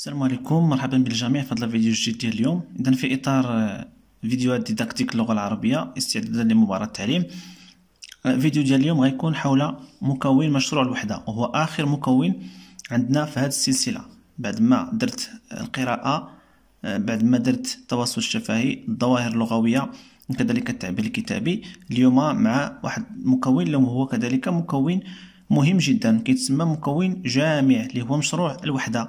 السلام عليكم مرحبا بالجميع في هذا الفيديو الجديد ديال اليوم اذا في اطار آه، فيديوهات ديداكتيك اللغه العربيه استعدادا لمباراه التعليم الفيديو آه، ديال اليوم غيكون حول مكون مشروع الوحده وهو اخر مكون عندنا في هذه السلسله بعد ما درت القراءه آه، بعد ما درت التواصل الشفهي الظواهر اللغويه وكذلك التعبير الكتابي اليوم مع واحد مكون اللي هو كذلك مكون مهم جدا كيتسمى مكون جامع اللي هو مشروع الوحده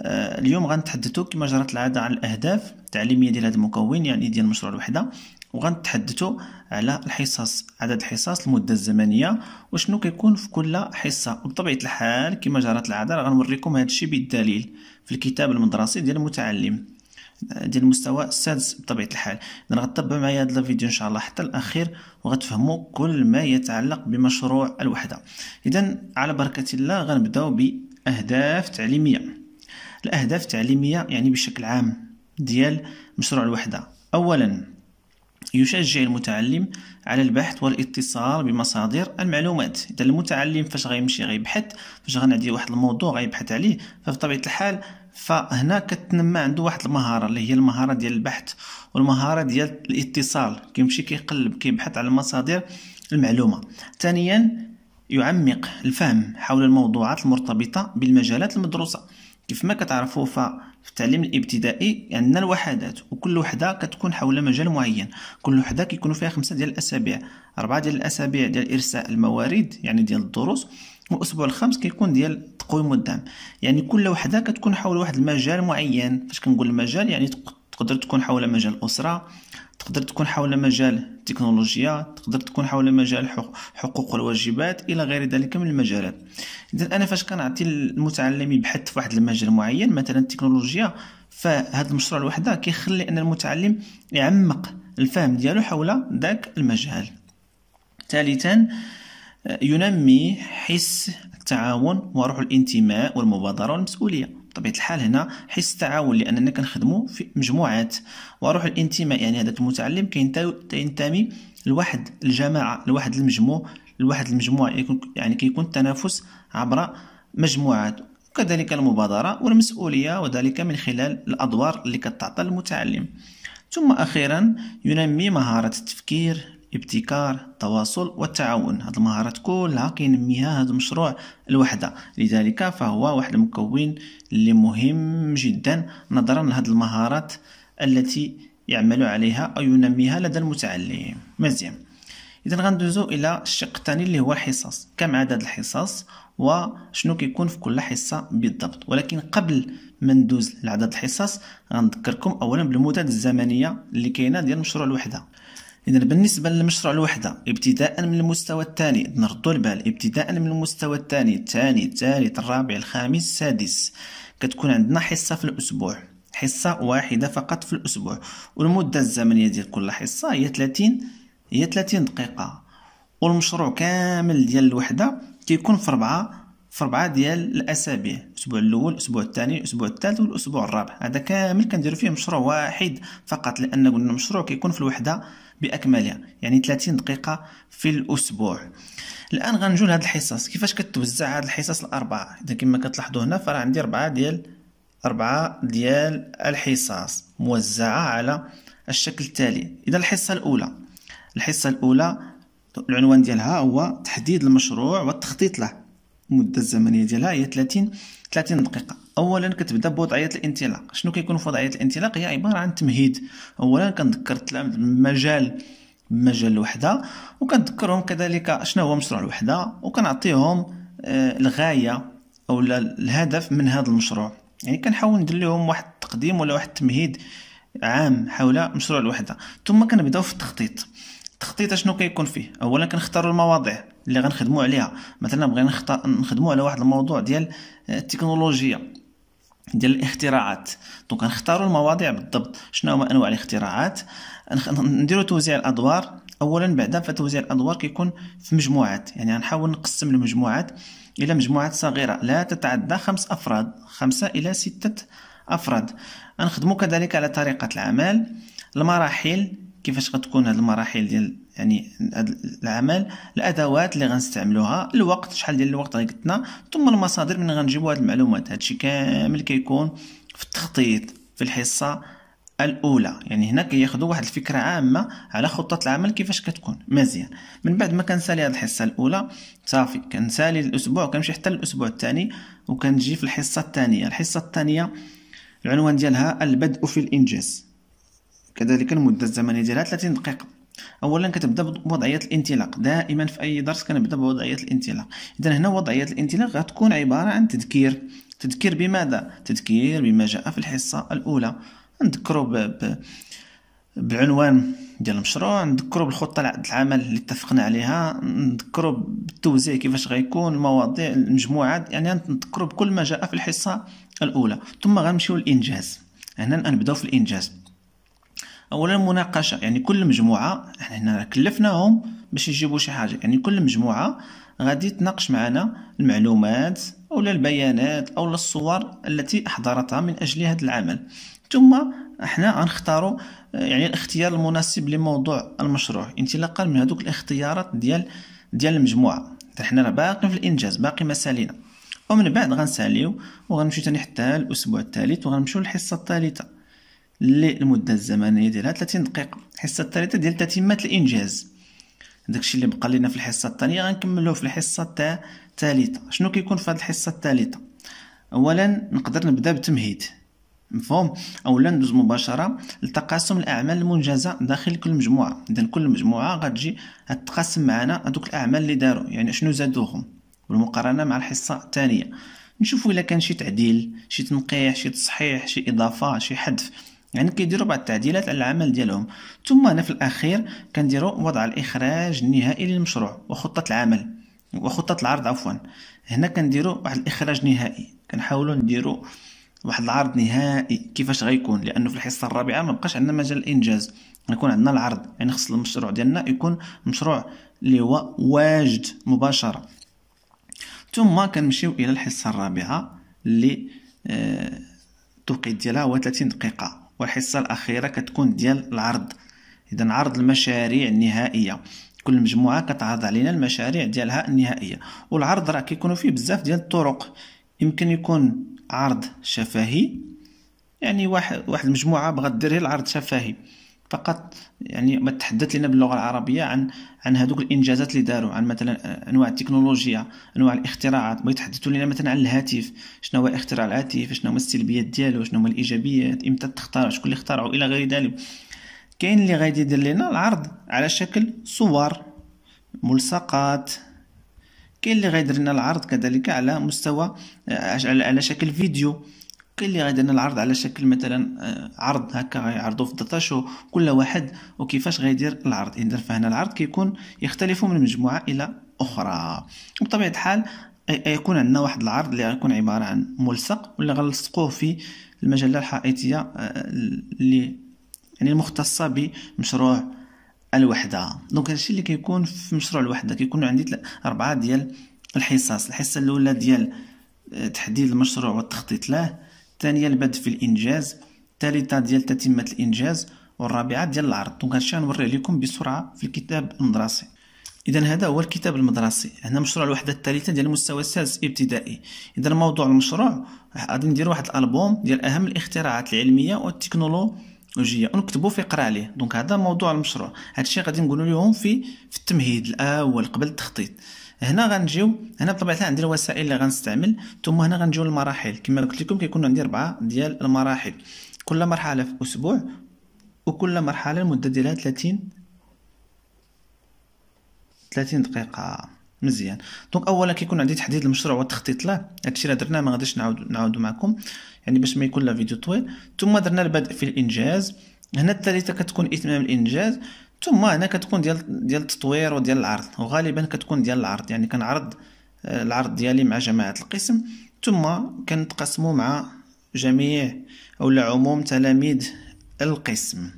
آه، اليوم غنتحدثوا كما جرت العاده على الاهداف التعليميه ديال هذا المكون يعني ديال مشروع الوحده وغنتحدثوا على الحصص عدد الحصص المده الزمنيه وشنو كيكون في كل حصه وبطبيعه الحال كما جرت العاده غنوريكم هذا الشيء بالدليل في الكتاب المدرسي ديال المتعلم ديال المستوى السادس بطبيعه الحال اذا غتبع معايا هذا الفيديو ان شاء الله حتى الاخير وغتفهموا كل ما يتعلق بمشروع الوحده اذا على بركه الله غنبداو باهداف تعليميه الأهداف التعليمية يعني بشكل عام ديال مشروع الوحدة أولا يشجع المتعلم على البحث والاتصال بمصادر المعلومات اذا المتعلم فاش غيمشي غيبحث فاش غنعدي واحد الموضوع غيبحث عليه فبطبيعه الحال فهنا كتنمى عنده واحد المهاره اللي هي المهاره ديال البحث والمهاره ديال الاتصال كيمشي كيقلب كيبحث على مصادر المعلومه ثانيا يعمق الفهم حول الموضوعات المرتبطه بالمجالات المدروسه كيف ما كتعرفوا في التعليم الابتدائي عندنا يعني الوحدات وكل وحده كتكون حول مجال معين كل وحده كيكونوا فيها خمسه ديال الاسابيع اربعه ديال الاسابيع ديال ارساء الموارد يعني ديال الدروس والاسبوع الخامس كيكون ديال تقويم الدعم يعني كل وحده كتكون حول واحد المجال معين فاش كنقول المجال يعني تقدر تكون حول مجال الأسرة تقدر تكون حول مجال التكنولوجيا تقدر تكون حول مجال حقوق والواجبات إلى غير ذلك من المجالات إذا أنا فاش كنعطي المتعلم يبحث في واحد المجال معين مثلا التكنولوجيا فهذا المشروع الوحده كيخلي أن المتعلم يعمق الفهم ديالو حول ذاك المجال ثالثا ينمي حس التعاون وروح الانتماء والمبادرة والمسؤولية بطبيعه الحال هنا حس التعاون لاننا كنخدموا في مجموعات وروح الانتماء يعني هذاك المتعلم كينتمي لواحد الجماعه لواحد المجموع لواحد المجموعه يعني كيكون التنافس عبر مجموعات وكذلك المبادره والمسؤوليه وذلك من خلال الادوار اللي كتعطى المتعلم ثم اخيرا ينمي مهاره التفكير ابتكار التواصل والتعاون هذه المهارات كلها كينميها هذا المشروع الوحده لذلك فهو واحد المكون اللي مهم جدا نظرا لهذه المهارات التي يعمل عليها او ينميها لدى المتعلم مزيان اذا غندوزو الى الشق الثاني اللي هو الحصص كم عدد الحصص وشنو كيكون في كل حصه بالضبط ولكن قبل ما ندوز لعدد الحصص غنذكركم اولا بالمدد الزمنيه اللي كاينه ديال مشروع الوحده إذا بالنسبة للمشروع الوحدة ابتداء من المستوى الثاني نردو البال ابتداء من المستوى الثاني الثاني الثالث الرابع الخامس السادس كتكون عندنا حصة في الأسبوع حصة واحدة فقط في الأسبوع والمدة الزمنية ديال كل حصة هي 30 هي 30 دقيقة والمشروع كامل ديال الوحدة كيكون في أربعة في أربعة ديال الأسابيع الأسبوع الأول الأسبوع الثاني الأسبوع الثالث والأسبوع الرابع هذا كامل كنديرو فيه مشروع واحد فقط لأن قلنا المشروع كيكون في الوحدة باكملها يعني 30 دقيقه في الاسبوع الان غنجو لهاد الحصص كيفاش كتوزع هاد الحصص الاربعه اذا كما كتلاحظوا هنا فراه عندي اربعه ديال اربعه ديال الحصص موزعه على الشكل التالي اذا الحصه الاولى الحصه الاولى العنوان ديالها هو تحديد المشروع والتخطيط له المده الزمنيه ديالها هي 30 30 دقيقه اولا كتبدا بوضعيه الانطلاق شنو كيكون في وضعيه الانطلاق هي عباره عن تمهيد اولا كنذكر التلاميذ بالمجال مجال الوحده وكنذكرهم كذلك شنو هو مشروع الوحده وكنعطيهم آه، الغايه او الهدف من هذا المشروع يعني كنحاول ندير لهم واحد التقديم ولا واحد التمهيد عام حول مشروع الوحده ثم كنبداو في التخطيط التخطيط شنو كيكون فيه اولا كنختاروا المواضيع اللي غنخدموا عليها مثلا بغينا نخدموا على واحد الموضوع ديال التكنولوجيا ديال الاختراعات دونك غنختاروا المواضيع بالضبط شنو هما انواع الاختراعات نديروا توزيع الادوار اولا بعدا فتوزيع الادوار كيكون في مجموعات يعني غنحاول نقسم المجموعات الى مجموعات صغيره لا تتعدى خمس افراد خمسه الى سته افراد غنخدمو كذلك على طريقه العمل المراحل كيفاش غتكون هاد المراحل ديال يعني العمل الادوات اللي غنستعملوها الوقت شحال ديال الوقت غيقتنا ثم المصادر من غنجيبوا هاد المعلومات هادشي كامل كيكون في التخطيط في الحصه الاولى يعني هنا كياخذوا واحد الفكره عامه على خطه العمل كيفاش كتكون مزيان من بعد ما كنسالي هاد الحصه الاولى صافي كنسالي الاسبوع كنمشي حتى الاسبوع الثاني وكنجي في الحصه الثانيه الحصه الثانيه العنوان ديالها البدء في الانجاز كذلك المده الزمنيه ديالها 30 دقيقه اولا كتبدا بوضعيه الانطلاق دائما في اي درس كنبدا بوضعيه الانطلاق اذا هنا وضعيه الانطلاق غتكون عباره عن تذكير تذكير بماذا تذكير بما جاء في الحصه الاولى نذكروا ب... بعنوان ديال المشروع نذكروا بالخطه العمل اللي اتفقنا عليها نذكروا بالتوزيع كيفاش غيكون المواضيع المجموعات يعني نذكروا بكل ما جاء في الحصه الاولى ثم غنمشيو للانجاز هنا نبداو في الانجاز اولا المناقشه يعني كل مجموعه احنا هنا كلفناهم باش يجيبوا شي حاجه يعني كل مجموعه غادي تناقش معنا المعلومات او البيانات او الصور التي احضرتها من اجل هذا العمل ثم احنا غنختاروا يعني الاختيار المناسب لموضوع المشروع انطلاقا من هذوك الاختيارات ديال ديال المجموعه حنا راه باقي في الانجاز باقي ما سالينا ومن بعد غنساليو وغنمشيو تاني حتى الاسبوع الثالث وغنمشيو للحصه الثالثه للمده الزمنيه ديالها 30 دقيقه الحصه الثالثه ديال تتمه الانجاز داكشي اللي بقى لنا في الحصه الثانيه غنكملوه في الحصه تاع الثالثه شنو كيكون في هذه الحصه الثالثه اولا نقدر نبدا بتمهيد مفهوم اولا ندوز مباشره لتقاسم الاعمال المنجزه داخل كل مجموعه اذا كل مجموعه غتجي غتقاسم معنا هذوك الاعمال اللي داروا يعني شنو زادوهم بالمقارنه مع الحصه الثانيه نشوفوا الا كان شي تعديل شي تنقيح شي تصحيح شي اضافه شي حذف يعني كيديروا بعض التعديلات على العمل ديالهم ثم هنا في الاخير كنديروا وضع الاخراج النهائي للمشروع وخطه العمل وخطه العرض عفوا هنا كنديروا واحد الاخراج نهائي كنحاولوا نديروا واحد العرض نهائي كيفاش غيكون لانه في الحصه الرابعه ما بقاش عندنا مجال الانجاز غيكون عندنا العرض يعني خص المشروع ديالنا يكون مشروع اللي هو واجد مباشره ثم كنمشيو الى الحصه الرابعه اللي آه، التوقيت ديالها هو 30 دقيقه والحصة الأخيرة كتكون ديال العرض إذا عرض المشاريع النهائية كل مجموعة كتعرض علينا المشاريع ديالها النهائية والعرض راه كيكونوا فيه بزاف ديال الطرق يمكن يكون عرض شفهي يعني واحد واحد المجموعة بغات دير العرض شفهي فقط يعني ما تحدث لنا باللغه العربيه عن عن هذوك الانجازات اللي داروا عن مثلا انواع التكنولوجيا انواع الاختراعات ما يتحدثوا لنا مثلا عن الهاتف شنو هو اختراع الهاتف شنو هما السلبيات ديالو شنو هما الايجابيات امتى تختار شكون اللي اخترعوا الى غير ذلك كاين اللي غادي يدير لنا العرض على شكل صور ملصقات كاين اللي يدير لنا العرض كذلك على مستوى على شكل فيديو قيل لي غادي العرض على شكل مثلا آه، عرض هكا غيعرضوا في 13 كل واحد وكيفاش غيدير العرض اذا فهنا العرض كيكون يختلف من مجموعه الى اخرى وبطبيعه الحال يكون عندنا واحد العرض اللي غيكون عباره عن ملصق ولا غنلصقوه في المجله الحائطيه آه، اللي يعني المختصه بمشروع الوحده دونك هادشي اللي كيكون في مشروع الوحده كيكون عندي اربعه ديال الحصص الحصه الاولى ديال آه، تحديد المشروع والتخطيط له الثانيه البدء في الانجاز الثالثه ديال تتمه الانجاز والرابعه ديال العرض دونك هادشي غنوريه لكم بسرعه في الكتاب المدرسي اذا هذا هو الكتاب المدرسي هنا مشروع الوحده الثالثه ديال المستوى السادس ابتدائي اذا موضوع المشروع غادي ندير واحد الالبوم ديال اهم الاختراعات العلميه والتكنولوجيه ونكتبو في قرا عليه دونك هذا موضوع المشروع هادشي غادي نقولو لهم في في التمهيد الاول قبل التخطيط هنا غنجيو هنا بطبيعه الحال عندي الوسائل اللي غنستعمل ثم هنا غنجيو للمراحل كما قلت لكم كيكون عندي اربعه ديال المراحل كل مرحله في اسبوع وكل مرحله المده ديالها 30 30 دقيقه مزيان دونك اولا كيكون عندي تحديد المشروع والتخطيط له هادشي اللي درناه ما غاديش نعاود نعاودو معكم يعني باش ما يكون لا فيديو طويل ثم درنا البدء في الانجاز هنا الثالثه كتكون اتمام الانجاز ثم هنا كتكون ديال ديال التطوير وديال العرض وغالبا كتكون ديال العرض يعني كنعرض آه، العرض ديالي مع جماعه القسم ثم كنتقاسمو مع جميع او عموم تلاميذ القسم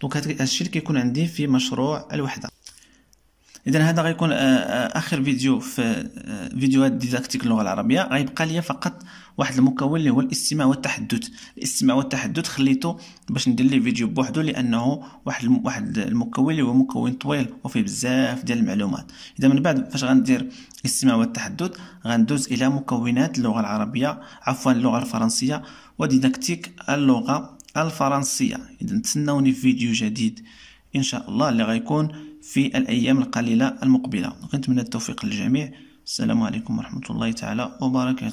دونك هادشي اللي كيكون عندي في مشروع الوحده اذا هذا غيكون آه، آه، اخر فيديو في آه، فيديوهات ديداكتيك اللغه العربيه غيبقى لي فقط واحد المكون اللي هو الاستماع والتحدث الاستماع والتحدث خليته باش ندير ليه فيديو بوحدو لانه واحد واحد المكون اللي هو مكون طويل وفيه بزاف ديال المعلومات اذا من بعد فاش غندير الاستماع والتحدث غندوز الى مكونات اللغه العربيه عفوا اللغه الفرنسيه وديداكتيك اللغه الفرنسيه اذا تسنوني في فيديو جديد ان شاء الله اللي غيكون في الأيام القليلة المقبلة نتمنى التوفيق للجميع السلام عليكم ورحمة الله تعالى وبركاته